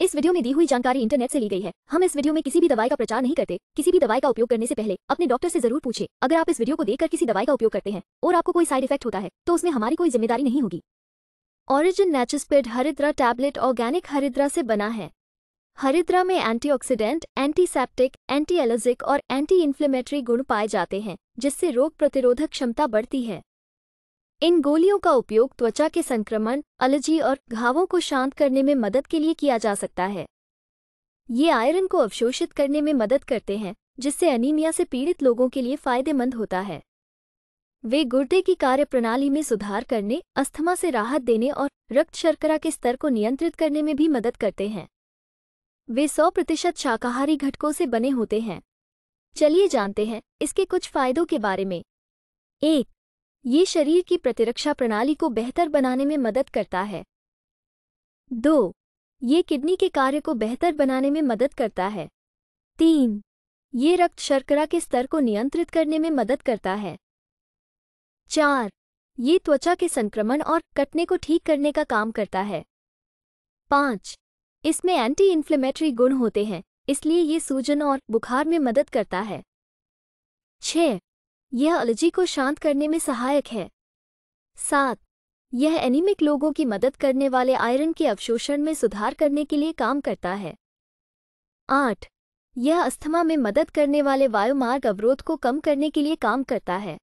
इस वीडियो में दी हुई जानकारी इंटरनेट से ली गई है हम इस वीडियो में किसी भी दवाई का प्रचार नहीं करते किसी भी दवाई का उपयोग करने से पहले अपने डॉक्टर से जरूर पूछे अगर आप इस वीडियो को देखकर किसी दवाई का उपयोग करते हैं और आपको कोई साइड इफेक्ट होता है तो उसमें हमारी कोई जिम्मेदारी नहीं होगी ऑरिजिन नेचुस्पेड हरिद्रा टैबलेट ऑर्गेनिक हरिद्रा से बना है हरिद्रा में एंटीऑक्सीडेंट, एंटीसेप्टिक एंटी एलर्जिक और एंटी इन्फ्लेमेटरी गुण पाए जाते हैं जिससे रोग प्रतिरोधक क्षमता बढ़ती है इन गोलियों का उपयोग त्वचा के संक्रमण एलर्जी और घावों को शांत करने में मदद के लिए किया जा सकता है ये आयरन को अवशोषित करने में मदद करते हैं जिससे अनीमिया से पीड़ित लोगों के लिए फायदेमंद होता है वे गुर्दे की कार्यप्रणाली में सुधार करने अस्थमा से राहत देने और रक्त शर्करा के स्तर को नियंत्रित करने में भी मदद करते हैं वे 100 प्रतिशत शाकाहारी घटकों से बने होते हैं चलिए जानते हैं इसके कुछ फायदों के बारे में एक ये शरीर की प्रतिरक्षा प्रणाली को बेहतर बनाने में मदद करता है दो ये किडनी के कार्य को बेहतर बनाने में मदद करता है तीन ये रक्त शर्करा के स्तर को नियंत्रित करने में मदद करता है चार ये त्वचा के संक्रमण और कटने को ठीक करने का काम करता है पाँच इसमें एंटी इन्फ्लेमेटरी गुण होते हैं इसलिए ये सूजन और बुखार में मदद करता है छः यह एलर्जी को शांत करने में सहायक है सात यह एनीमिक लोगों की मदद करने वाले आयरन के अवशोषण में सुधार करने के लिए काम करता है आठ यह अस्थमा में मदद करने वाले वायुमार्ग अवरोध को कम करने के लिए काम करता है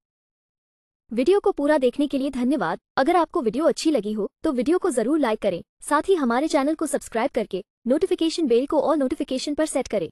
वीडियो को पूरा देखने के लिए धन्यवाद अगर आपको वीडियो अच्छी लगी हो तो वीडियो को जरूर लाइक करें साथ ही हमारे चैनल को सब्सक्राइब करके नोटिफिकेशन बेल को और नोटिफिकेशन पर सेट करें